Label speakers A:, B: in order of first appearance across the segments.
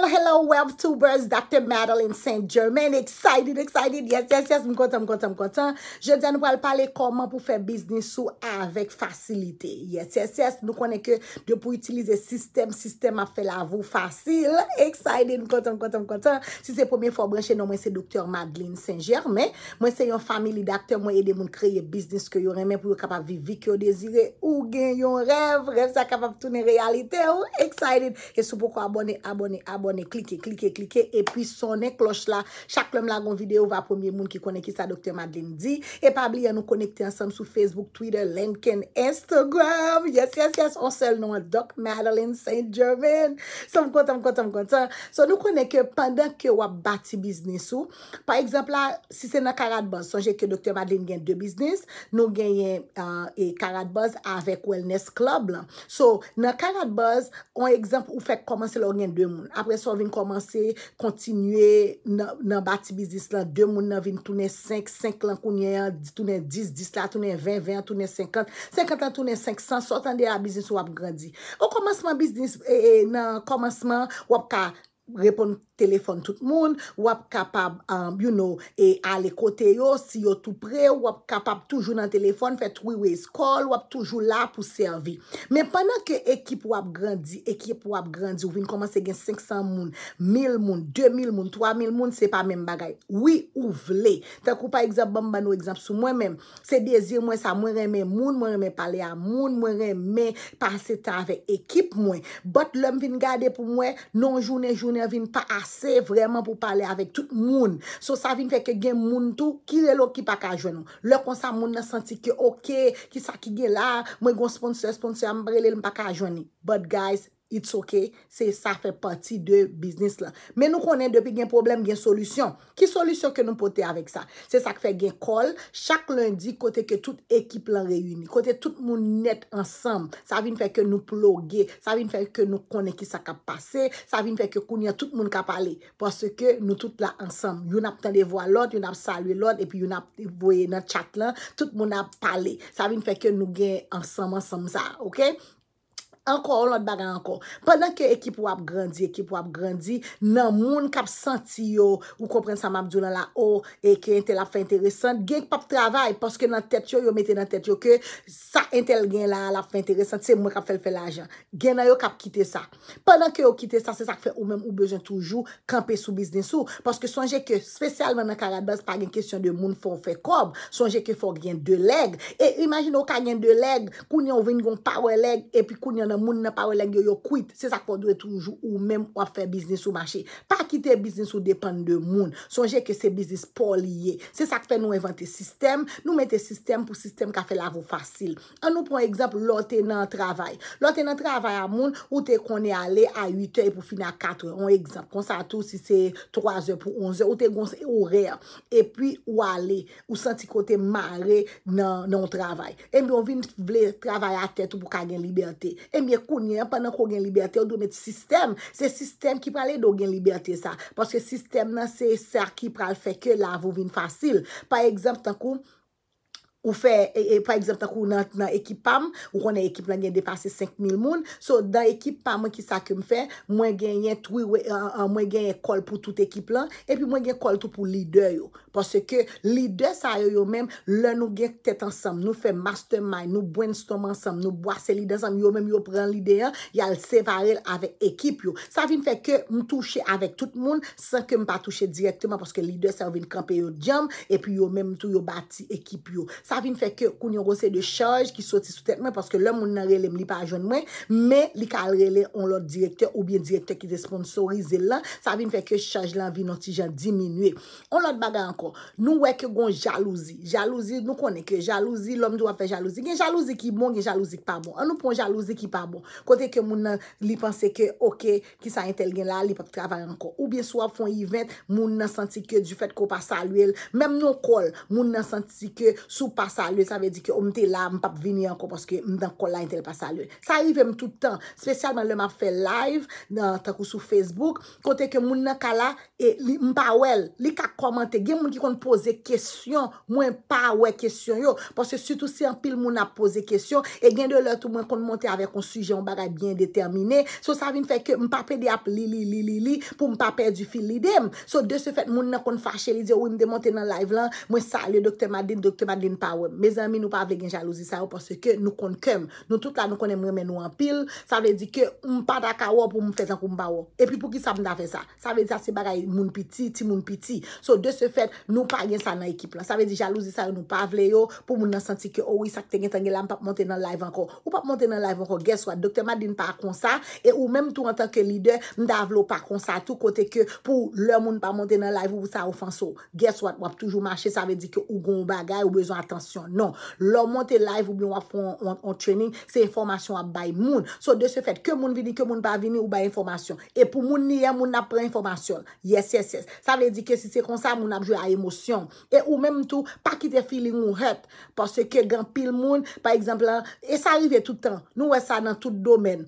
A: Hello, hello, webtubers, Dr. Madeleine Saint-Germain Excited, excited, yes, yes, yes, m'kontan, m'kontan, m'kontan Je te an pou al pale koman pou fe biznis ou avek fasilite Yes, yes, yes, nou konen ke diyo pou utilize sistem Sistem a fe la vou fasil Excited, m'kontan, m'kontan, m'kontan Si se pou mwen fò branche nou, mwen se Dr. Madeleine Saint-Germain Mwen se yon family doctor, mwen ede moun kreye biznis Ke yon remen pou yon kapap vivi, ke yon dezire Ou gen yon rev, rev sa kapap toune realite ou Excited, e sou pou kon abone, abone, abone kone, klike, klike, klike, epi sonen kloch la, chaklom la gon videyo va pwemye moun ki kone ki sa Dr. Madeline di, e pabli ya nou konekte ansam sou Facebook, Twitter, LinkedIn, Instagram, yes, yes, yes, onsel nou an Dok Madeline Saint-Germain, son mkwantan, mkwantan, mkwantan, son nou koneke pandan ke wap bati biznis ou, pa ekzempla, si se nan Karatbaz, sonje ke Dr. Madeline gen dwe biznis, nou gen yen e euh, Karatbaz avek Wellness Club la, so nan Karatbaz, on ekzemp ou fek komanse lor gen dwe moun, apre So vin komanse kontinye nan bati biznis la De moun nan vin toune 5, 5 lan kounye Toune 10, 10 la, toune 20, 20, toune 50 50, toune 500, sotan de a biznis wap grandi O komanseman biznis e, e, nan komanseman wap ka repon telefon tout moun, wap kapab, um, you know, e ale kote yo, si yo tout pre, wap kapab toujou nan telefon, fet we wese call, wap toujou la pou servi. Men, panan ke ekip wap grandi, ekip wap grandi, ou vin komanse gen 500 moun, 1000 moun, 2000 moun, 3000 moun, se pa men bagay. Oui ou vle. Tak ou pa ekzap, ban ban ou ekzap sou mwen men, se dezir mwen sa mwen reme moun, mwen reme pale a moun, mwen reme pase ta ve ekip mwen. Bot lom vin gade pou mwen, non jounen jounen vin pa ase vreman pou pale avèk tout moun. So sa vin feke gen moun tou kire lò ki pa kajwen nou. Lò konsa moun nan santi ki ok, ki sa ki gen la, mwen gon sponsor, sponsor mbrele lè mpa kajwen nou. But guys... It's ok, se sa fe pati de biznis la. Men nou konen depi gen problem, gen solusyon. Ki solusyon ke nou pote avek sa? Se sa fe gen kol, chak lundi kote ke tout ekip lan reyuni. Kote tout moun net ansam. Sa vin fe ke nou plogue, sa vin fe ke nou konen ki sa ka pase. Sa vin fe ke kounen tout moun ka pale. Pase ke nou tout la ansam. Yon ap tande vo alot, yon ap salwe alot, epi yon ap boye nan chat lan, tout moun ap pale. Sa vin fe ke nou gen ansam ansam sa, ok? ankon, ou lout bagan ankon. Pendan ke ekip wap grandi, ekip wap grandi, nan moun kap senti yo, ou kompren samabdou nan la o, e ke ente la fe interesant, genk pap travay, paske nan tet yo, yo mette nan tet yo ke, sa ente gen la la fe interesant, se moun kap fel fel ajan. Genan yo kap kite sa. Pendan ke yo kite sa, se sak fe ou menm ou bezen toujou, kampe soubis den sou, paske sonje ke, spesyal menman karadbaz, pa gen kesyon de moun fon fe kob, sonje ke fon gen de leg, e imagine ou ka gen de leg, koun yon ven yon parwe leg, epi koun yon nan moun nan pa wè lèk yo yo kwit. Se sak pa dwe toujou ou mèm wè fè biznis ou machè. Pa ki te biznis ou depèn de moun. Sonje ke se biznis pou liye. Se sak fè nou inventè sistem. Nou metè sistem pou sistem ka fè lavo fasil. An nou pon ekzamp lò te nan travè. Lò te nan travè a moun ou te konè ale a 8 e pou fina 4 e. On ekzamp. Kon sa tou si se 3 e pou 11 e. Ou te gons e ore. E pi ou ale. Ou senti kote mare nan nan travè. E mi on vin vle travè a tèt ou pou kagen libertè. E mi Mye kounyen panan kou gen liberte ou do met sistem. Se sistem ki prale do gen liberte sa. Paske sistem nan se ser ki prale feke la vou vin fasil. Pa egzamp tankou... Ou fe, e, e, pa egzapta kou nan ekipam, ou konen ekip lan gen depase 5.000 moun. So, dan ekipam ki sa kem fe, mwen genye kol pou tout ekip lan, epi mwen genye kol tout pou lider yo. Pase ke lider sa yo yo men, lè nou genye tet ansam, nou fe mastermind, nou bwenstom ansam, nou bwase lider ansam, yo men yo pren lider yan, yal separel avek ekip yo. Sa vin fe ke m touche avek tout moun, sa kem pa touche direktman, paske lider sa yo vin kampe yo djem, epi yo men m tou yo bati ekip yo. sa vin fè kè koun yon gose de chaj ki soti sou tèt mwen, paske lè moun nan relem li pa ajon mwen, mè li kal relem on lòt direkter ou bien direkter ki de sponsorize lè, sa vin fè kè chaj lan vi nòtijan diminwe. On lòt baga ankon, nou wèk yon jalousi, jalousi nou konè kè, jalousi, lòm dwa fè jalousi, gen jalousi ki bon, gen jalousi ki pa bon, an nou pon jalousi ki pa bon, kote ke moun nan li panse kè, ok, ki sa intel gen la, li pa traval ankon, ou bien sou ap fon event, moun nan santi k pa salye. Sa ve di ki omte la m pap vini anko paske m dan kola ente l pa salye. Sa yivem toutan. Spesyalman l m ap fe live nan takou sou Facebook kote ke moun nan kala m pa wel. Li ka komante. Gen moun ki kon pose kesyon. Mwen pa we kesyon yo. Paske sutou si anpil moun ap pose kesyon. E gen de letou moun kon monte ave kon suje m baga bien determine. So sa vin fe ke m pa pedi ap li li li li li pou m pa pedi fil li dem. So de se fet moun nan kon fache li de ou m de monte nan live lan mwen salye Dr. Madeline. Dr. Madeline pa wè. Me zanmi nou pa vle gen jalouzi sa yo porsè ke nou kon kèm. Nou tout la nou kon mè mè mè nou an pil. Sa vè di ke m pa daka wò pou m fè zan kou m ba wò. E pi pou ki sa m da fè sa. Sa vè di sa se bagay moun piti, ti moun piti. So de se fèt nou pa gen sa nan ekip la. Sa vè di jalouzi sa yo nou pa vle yo pou moun nan senti ke owi oh sakte gen tangela m pap monte nan live anko. Ou pap monte nan live anko. Guess what? Dr. Madin pa kon sa. E ou mèm tou an tan ke lider m da vle ou pa kon sa. Tou kote ke pou lè moun pa monte nan live Non, lò montè live ou bi wap fò an training, se informasyon wap bay moun. So, de se fèt, ke moun vini, ke moun pa vini, ou bay informasyon. E pou moun niye, eh, moun ap pre informasyon. Yes, yes, yes. Sa vè di ke si se konsa, moun ap jwe a emosyon. E ou mèm tou, pa kite fili moun hep. Pase ke gen pil moun, pa ekzemplan, e sa rive toutan. Nou wè sa nan tout domen.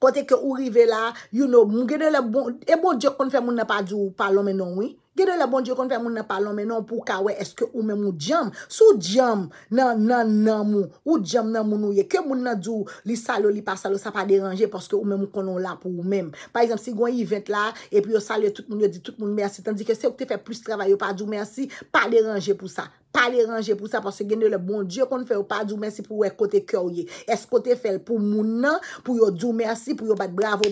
A: Kote ke ou rive la, you know, mwen genè le bon, e bon dje kon fè moun ap pa djou, pa lò menon wè. Genè le bon diyo kon fè moun nan palon menon pou kawè Eske ou mè moun diyam Sou diyam nan nan nan moun Ou diyam nan moun nouye Ke moun nan djou li salo li pa salo sa pa deranje Poske ou mè moun konon la pou ou mèm Par exemple si gwen yi vent la E pi yo salo tout moun yo di tout moun mersi Tandikè se ou te fè plus travay ou pa djou mersi Pa deranje pou sa Pa deranje pou sa Poske genè le bon diyo kon fè ou pa djou mersi Pou wè kote kèw ye Eskote fèl pou moun nan Pou yo djou mersi Pou yo bat bravo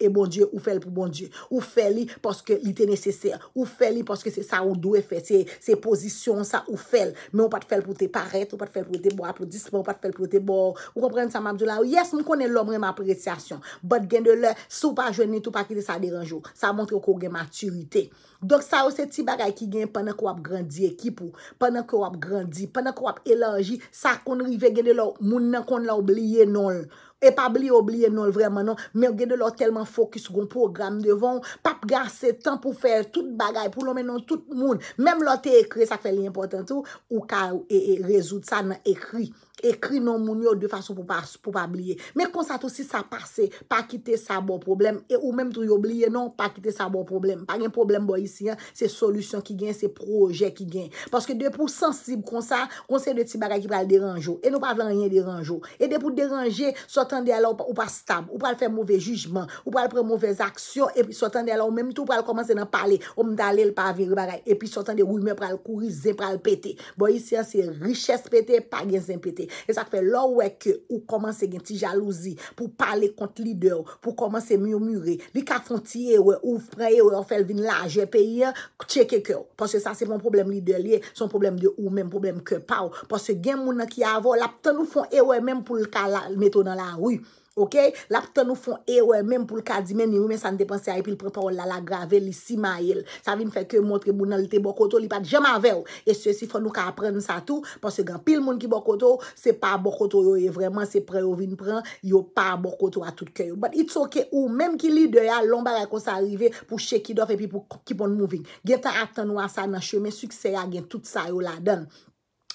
A: E bon die ou fel pou bon die Ou fel li porske li te neseser Ou fel li porske se sa ou do e fe Se posisyon sa ou fel Men ou pat fel pou te paret Ou pat fel pou te bo apro dispo Ou pat fel pou te bo Ou reprenne sa mabdou la Ou yes nou konen lomre m apresasyon But gen de la sou pa jwenni Tou pa ki de sa deranjou Sa montre ou kon gen maturite Dok sa ou se ti bagay ki gen Panak ou ap grandi ekipou Panak ou ap grandi Panak ou ap elanji Sa kon rive gen de la Moun nan kon la oubliye non l E pa bli oubliye nou vreman nou. Men gen de lòt telman fokus goun program devon. Pap gar se tan pou fè tout bagay pou lòmen nou tout moun. Mem lòt e ekri sa fè li importantou. Ou ka e, e, rezout sa nan ekri. Ekri nan moun yo de fason pou pa blye Men konsat osi sa pase Pa kite sa bon problem Ou menm tou yo blye non, pa kite sa bon problem Pa gen problem boyisyen, se solusyon ki gen Se proje ki gen Poske de pou sensib konsa, konsen de ti bagay Ki pral deranjou, e nou pa vlan rien deranjou E de pou deranjou, sotan de ala Ou pa stab, ou pral fe mouve jujman Ou pral pre mouve aksyon E pi sotan de ala ou menm tou pral komanse nan pale Om dalel pa viri bagay E pi sotan de wime pral kourize, pral pete Boyisyen se riches pete, pa gen sen pete E sak fe lò wè ke ou komanse gen ti jalouzi pou pale kont lider, pou komanse miou mure, li ka fonti e wè ou pre e wè ou fel vin la, jè pe yè, tcheke kèw, posè sa se bon problem lider liè, son problem de ou, men problem kèw pa wè, posè gen mounan ki avò, lap tan ou fon e wè men pou lka meto nan la wè. Ok, la pou ta nou fon ewe menm pou lka di men, ni wè men sa n depanse a epil prè parol la la grave li si ma yel. Sa vin fè kè moun prebounan li te bokotou, li pat jam avè ou. E sè si fò nou ka aprenn sa tout, pò se gen pil moun ki bokotou, se pa bokotou yo, e vremen se prè yo vin prè, yo pa bokotou a tout kè yo. But it's ok ou, menm ki li dè ya, lomba la kon sa arrive pou shake it off, epi pou keep on moving. Gen ta atan wè sa nan chèmè, suksè ya gen tout sa yo la den.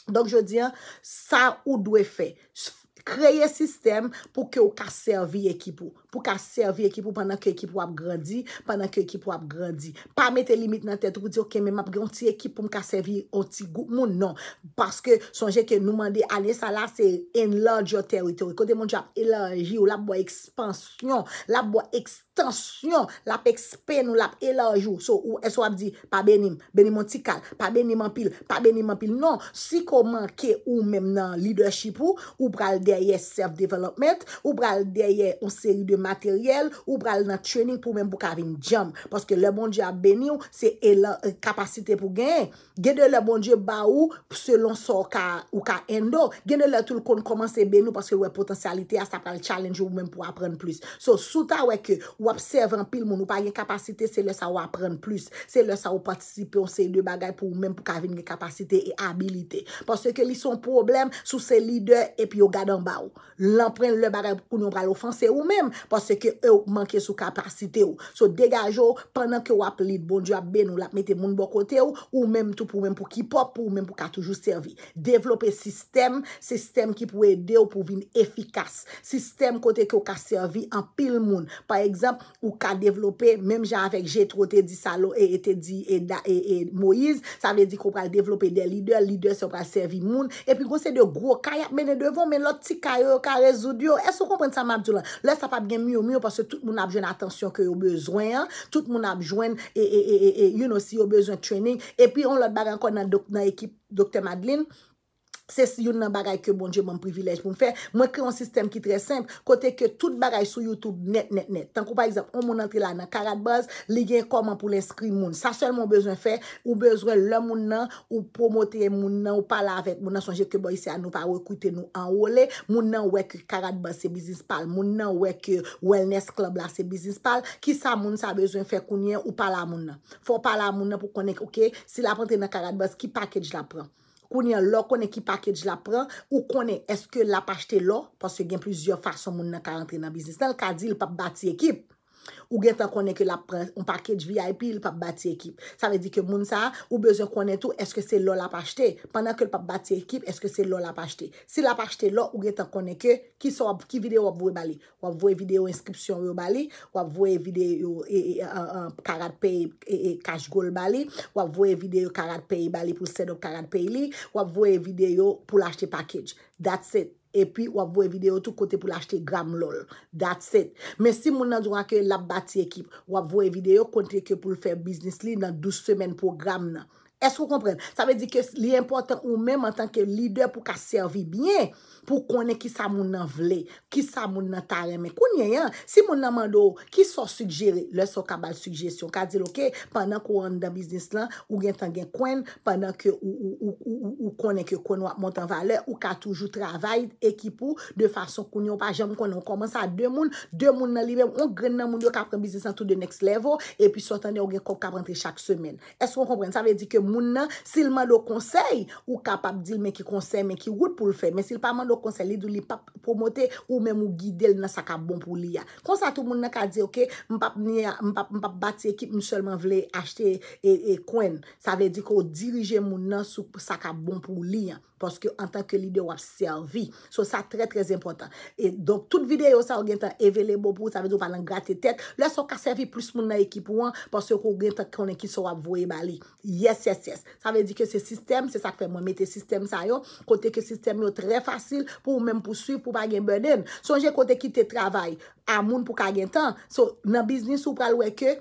A: Donk je diyan, sa ou dwe fè? Sfè. kreye sistem pou ke ou kaservi ekipou. pou ka servi ekipou pandan ke ekipou ap grandi, pandan ke ekipou ap grandi. Pa mette limit nan tètrou diyo ke mè mè ap granti ekipou mka servi onti gout moun, non, paske sonje ke nou mande anè sa la se enlarge yo teritory, kote moun jap elanji ou lap boye ekspansyon, lap boye ekspansyon, lap ekspen ou lap elanjou, so ou eswap di, pa benim, benim onti kal, pa benim anpil, pa benim anpil, non, si ko manke ou mèm nan leadership ou, ou pral deye self development, ou pral deye materyel ou pral nan training pou mèm pou kavin djam. Paske lè bon dje a beni ou se e euh, lè kapasite pou gen. Gen de lè bon dje ba ou selon so ka endo. Gen de lè tout le kon koman se beni ou paske lè potensyalite a sa pral challenge ou mèm pou apren plus. So souta wè ke ou apsev an pil moun ou pa gen kapasite se lè sa ou apren plus. Se lè sa ou patisipe ou se e lè bagay pou mèm pou kavin gen kapasite e habilite. Paske li son problem sou se lide epi yo gadan ba ou. Lè pran lè bagay pou nou pral ofanse ou mèm ou seke e ou manke sou kapasite ou. So degajo, pandan ke ou ap li bonjwa ben, ou lap mete moun bokote ou, ou menm tou pou menm pou kipop, ou menm pou ka toujou servi. Devlope sistem, sistem ki pou ede ou pou vin efikas. Sistem kote ki ou ka servi an pil moun. Par ekzamp, ou ka devlope, menm jan avek, je trote di salo, e te di, e da, e moiz, sa ve di kou pral devlope de lider, lider se pral servi moun, e pi konse de gro, kaya mene devon, men lot ti kaya, yo ka rezoud yo, e sou kompren sa map di lan. miyo miyo, parce tout moun apjwen atensyon ke yo bezwen, tout moun apjwen, e, e, e, e, yon osi yo bezwen training, e pi, on lot bagan kon nan ekip Dr. Madeleine, Se yon nan bagay ke bon, jè bon privilej pou mwen fè. Mwen kre yon sistem ki tre simple, kote ke tout bagay sou YouTube net, net, net. Tankou, par exemple, yon moun antre la nan Karatbaz, li gen koman pou l'inskri moun. Sa sel moun bezwen fè, yon bezwen lè moun nan, yon promote moun nan, yon pala avèk. Moun nan sonje ke boy se anou pa wèk wèk wèk wèk wèk karatbaz se bizis pal. Moun nan wèk wellness klub la se bizis pal. Ki sa moun sa bezwen fè kounyen, yon pala moun nan. Fò pala moun nan pou konek, ok, si la pantre nan karatbaz, ki pak kounen lò, kounen ki paket j la pran, ou kounen eske la pa chete lò, paswe gen plizio fason moun nan ka rentre nan biznis. Nal ka di l pap bati ekip, Ou gen tan konen ke la un paket VIP, li pap bati ekip. Sa ve di ke moun sa, ou bezo konen tou, eske se lò la pa chete? Pendan ke li pap bati ekip, eske se lò la pa chete? Se la pa chete lò, ou gen tan konen ke, ki video wap vwe bali? Wap vwe video inskripsyon yo bali? Wap vwe video e, e, karat pay e, e cash goal bali? Wap vwe video karat pay bali pou set up karat pay li? Wap vwe video pou lachte paket? That's it. epi wavoy videyo tou kote pou lachte gram lol. That's it. Mesi moun nan zwa ke lab bati ekip, wavoy videyo kote ke pou l fè biznis li nan 12 semen program nan. Eskou kompren? Sa ve di ke li important ou menm an tanke lider pou ka servi bine pou konen ki sa moun nan vle, ki sa moun nan tareme. Kou nye yan, si moun nan mandou, ki so sugere, lè so kabal sugesyon. Ka di loke, pandan kou an dan biznis lan, ou gen tan gen kwen, pandan ke ou konen ke kon wap montan vale, ou ka toujou travay ekipou, de fason kou nyon pa jem konon. Koman sa de moun, de moun nan libe, ou gren nan moun do ka prem biznis an tou de next level, e pi so tan de ou gen kon kab rentre chak semen. Eskou kompren? Moun nan, sil man do konsey, ou kapap dil men ki konsey, men ki wout pou l fè. Men sil pa man do konsey, li do li pap promote ou men mou gidel nan sakap bon pou li ya. Konsa tou moun nan ka di, ok, mpap bati ekip, mou selman vle achte e kwen. Sa ve di ko dirije moun nan sou sakap bon pou li ya. Paske an tanke lide wap servi. So sa tre tre impotant. Et donk tout videyo sa ou gen tan evelen bo pou. Sa vezou pa nan gratte tek. Le so ka servi plus moun nan ekip wan. Paske ou gen tan konen ki so wap vouye bali. Yes, yes, yes. Sa vezou ke se sistem. Se sa fe mwen mette sistem sa yo. Kote ke sistem yo tre fasil. Po ou menm pou suy pou bagen beden. Sonje kote ki te travay. A moun pou ka gen tan. So nan biznis ou pralwe ke.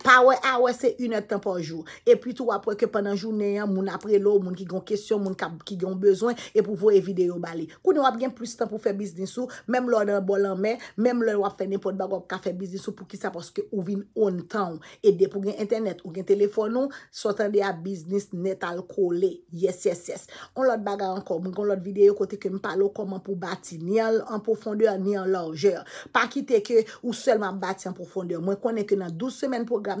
A: Pa wè, a wè se unè tèm pou anjou. E pi tou wè pou wè ke pandan jounè yon, moun apre lò, moun ki gyon kesyon, moun ki gyon bezwen, e pou vò e videyo bali. Kou nou wè gen plus tèm pou fè biznisou, mèm lò nan bolan mè, mèm lò wè fè nè pot bagòp ka fè biznisou pou ki sa porske ou vin on tèm. E dè pou gen internet ou gen telefon nou, sotan de a biznis net al kolè. Yes, yes, yes. On lòt baga an kom, moun kon lòt videyo kote ke m palo koman pou bati ni an profondèr ni an langeur. Pa kite ke ou selman bati an profondèr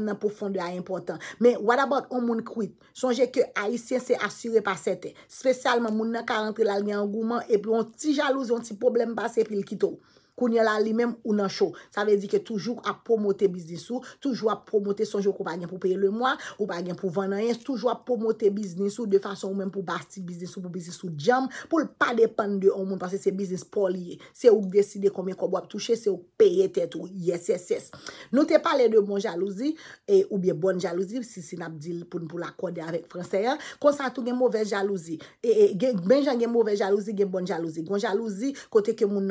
A: nan pou fondou a impotant. Men, wadabot ou moun kwit, sonje ke Aisyen se asyre pa sete, spesyalman moun nan karantre la lnen angouman e plon ti jalous yon ti problem basse pil kito. kounye la li menm ou nan chou. Sa ve di ke toujou a promote biznisou, toujou a promote sonjou kou bagen pou peye le mwa, kou bagen pou vanayen, toujou a promote biznisou de fason ou menm pou basti biznisou, pou biznisou djam, pou l pa depen de ou moun, parce se biznis pou liye. Se ou gdeside koumen kou bo ap touche, se ou peye tet ou yes, yes, yes. Nou te pale de bon jalouzi, e ou biye bon jalouzi, si si nap di pou l akode avèk franseye, konsa tou gen mouve jalouzi, e, e, gen mouve jalouzi, gen bon jalouzi. Gon jalouzi, kote ke moun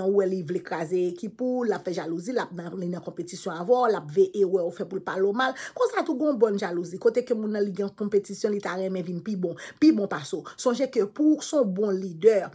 A: ekipou la fe jalouzi, lap nan le nan kompetisyon avor, lap ve ewe ou fe pou l palo mal, kon sa tou gon bon jalouzi kote ke moun nan li gen kompetisyon, li tare men vin pi bon, pi bon paso, sonje ke pou son bon lider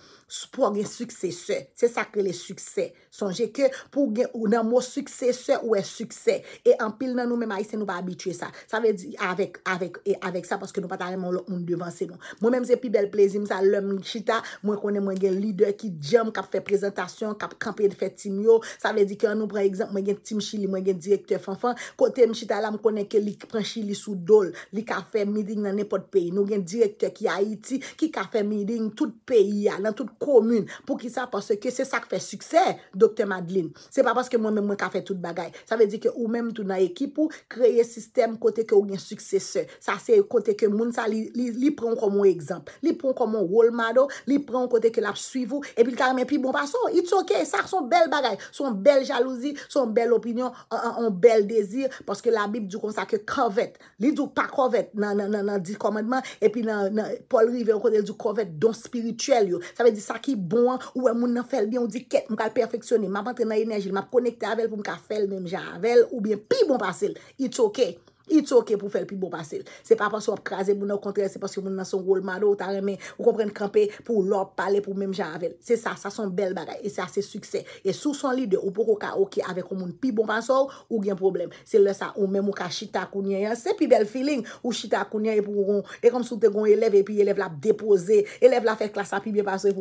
A: pou gen sukese, se sakre le sukese, sonje ke pou gen ou nan mou sukese ou e sukese e an pil nan nou men maise nou va abitue sa, sa ve di, avek, avek e avek sa, paske nou patare mon loun moun devanse moun menm se pi bel plezim sa, loun chita, mwen konen mwen gen lider ki jam kap fe prezentasyon, kap kampen fe ti yo, sa ve di ki an nou pre egzamp, mwen gen Tim Chili, mwen gen direkter fanfan, kote Mchitala m konen ke li pre Chili sou dol, li ka fe miding nan ne pot peyi nou gen direkter ki Haiti, ki ka fe miding tout peyi ya, nan tout komyun, pou ki sa pase ke se sa ke fe suksè, Dr. Madeline, se pa paske mwen men mwen ka fe tout bagay, sa ve di ki ou men mtou nan ekip ou, kreye sistem kote ke ou gen suksè se, sa se kote ke moun sa, li pren koman egzamp, li pren koman wolmado li pren kote ke la suivou, epi lita men pi bon pason, it's ok, sa kson bel bagay Son bel jalouzi, son bel opinyon, an bel dezir Paske la bib jou kon sakye kovet Li jou pa kovet nan di komadman E pi nan Paul River kon el jou kovet don spirituel yo Sa ve di sakye bon an, ouwe moun nan fel bi On di ket, moun kal perfeksyoni Ma pante nan enerji, ma p konekte avel pou moun ka fel Moun jan avel, ou bien pi bon pasil It's ok It's ok pou fèl pi bon pasil. Se pa pan sou ap krasè, moun an kontre, se pan sou moun nan son goulman, ou tarèmen, ou kon pren kranpe, pou lòp pale, pou mèm jan avèl. Se sa, sa son bel bagay, e se asè suksè. E sou son lide, ou pou koka, ou ki ave kon moun pi bon pasol, ou gen problem. Se lè sa, ou mèm mou ka chita kounyen, se pi bel feeling, ou chita kounyen, e pou ron, e kom sou te goun, e lev, e pi elev la depose, elev la fè klasa, pi mèm pasol, e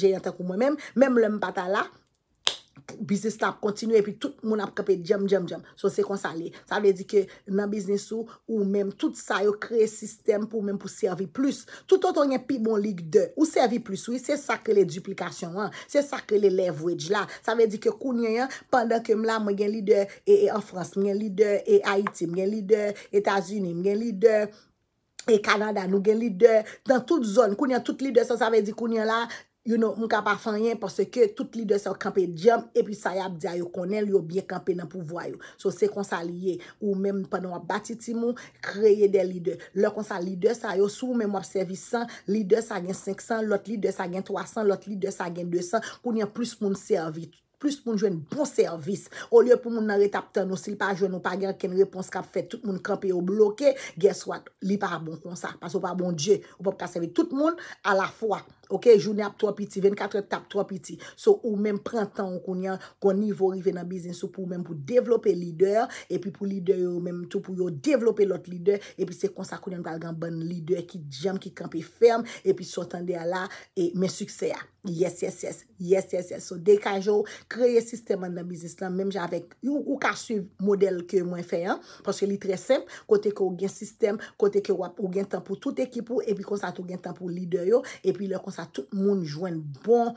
A: jè yantè kou mwen mèm. Mèm lèm pata la, biznis tap kontinu epi tout moun ap kapè jèm jèm jèm. Sò se kon sa li. Sa ve di ke nan biznis sou ou mèm tout sa yo kre sistem pou mèm pou servi plus. Tout an ton yè pi moun lig de ou servi plus wè, se sa ke le duplikasyon an. Se sa ke le leverage la. Sa ve di ke koun yè yè, pandan ke m la mwen gen lider e en Frans. Mwen gen lider e Haiti. Mwen gen lider Etats-Unis. Mwen gen lider e Canada. Mwen gen lider dan tout zon. Koun yè tout lider sa. Sa ve di koun yè la You know, moun ka pa fanyen porsè ke tout lide sa yon kampe diyem epi sa yap diya yon konen, yon biye kampe nan pou vwayo. So se konsa liye, ou mèm panwa bati ti moun, kreye de lide. Le konsa lide sa yon sou mèm wap servi 100, lide sa gen 500, lot lide sa gen 300, lot lide sa gen 200, pou nyen plus moun servi, plus moun jwen bon servis. Ou liye pou moun nan retapten, ou sil pa jwen, ou pa gen ken repons kap fè, tout moun kampe yon bloke, guess what, li pa a bon konsa. Paso pa a bon diye, Ok, joun ap 3 piti, 24 tap 3 piti. So, ou menm pren tan ou konyan kon nivou rive nan bizinsou pou menm pou devlope lider, epi pou lider yo menm tou pou yo devlope lot lider epi se konsa konyan kalgan ban lider ki jam, ki kampe ferm, epi sotan de ala, e men sukse ya. Yes, yes, yes. Yes, yes, yes. So, dey kanjou, kreye sistem an nan bizinsou menm javek, yo ou ka su model ke mwen fè an, porske li tre semp, kote ke ou gen sistem, kote ke ou gen tan pou tout ekipou, epi konsa tou gen tan pou lider yo, epi le konsa a tout moun jouen bon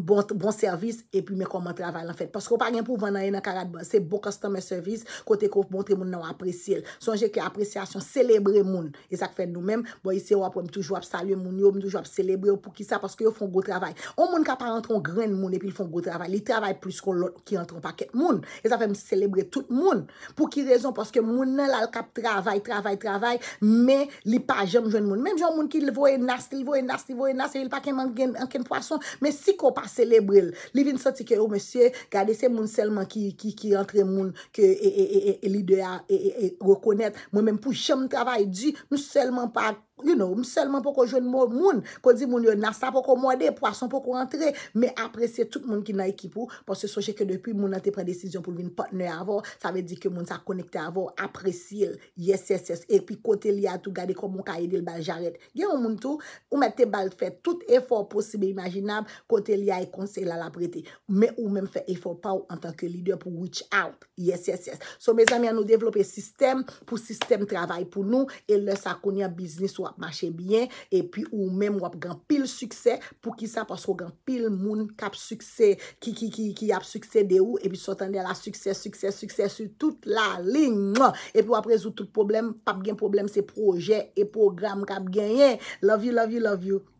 A: bon servis, epi mè kon mè travèl an fèt, pasko pa gen pou vè nan yè nan karat se bon kostan mè servis, kote kou montre moun nan apresye, sonje ke apresyasyon selebrè moun, e sak fè nou mèm bo yè se wap wèm touj wap salye moun yòm touj wap selebrè wèm pou ki sa, paske yò fon go travèl an moun ka pa rentron gren moun epi fon go travèl, li travèl plus kon lòt ki rentron pa ket moun, e sak fèm selebrè tout moun pou ki rezon, paske moun nan lal kap travèl, travèl, travèl, mè li pa jèm jèm m selebril. Livin sa tike ou oh, monsye, gade se moun selman ki rentre moun, ki lide a rekonet. Mwen men pou jem travay di, moun selman pa you know, oum, selman pou kon joun moun, moun, kon di moun yon nasa pou kon mwade, pou asan pou kon rentre, me apresye tout moun ki nan ekipou, pou se soje ke depi moun ati pre-desisyon pou lwi n'potne avon, sa ve di ke moun sa konekte avon, apresye yes, yes, yes, e pi kote liya tou gade kon moun ka yede lba jaret, gen ou moun tou, oum ete bal fè tout efor posibe imaginab, kote liya e konsey la la prete, me oum mèm fè efor pa ou an tanke lide pou wich out yes, yes, yes, so me zami an nou devlope sistem pou sistem travay wap mache byen, epi ou men wap gen pil suksè, pou ki sa pasro gen pil moun kap suksè, ki ki ki ki ap suksè de ou, epi sou tande la suksè, suksè, suksè, su tout la lin, epi wap rezout tout problem, pap gen problem se proje, epi wap gram kap gen, love you, love you, love you.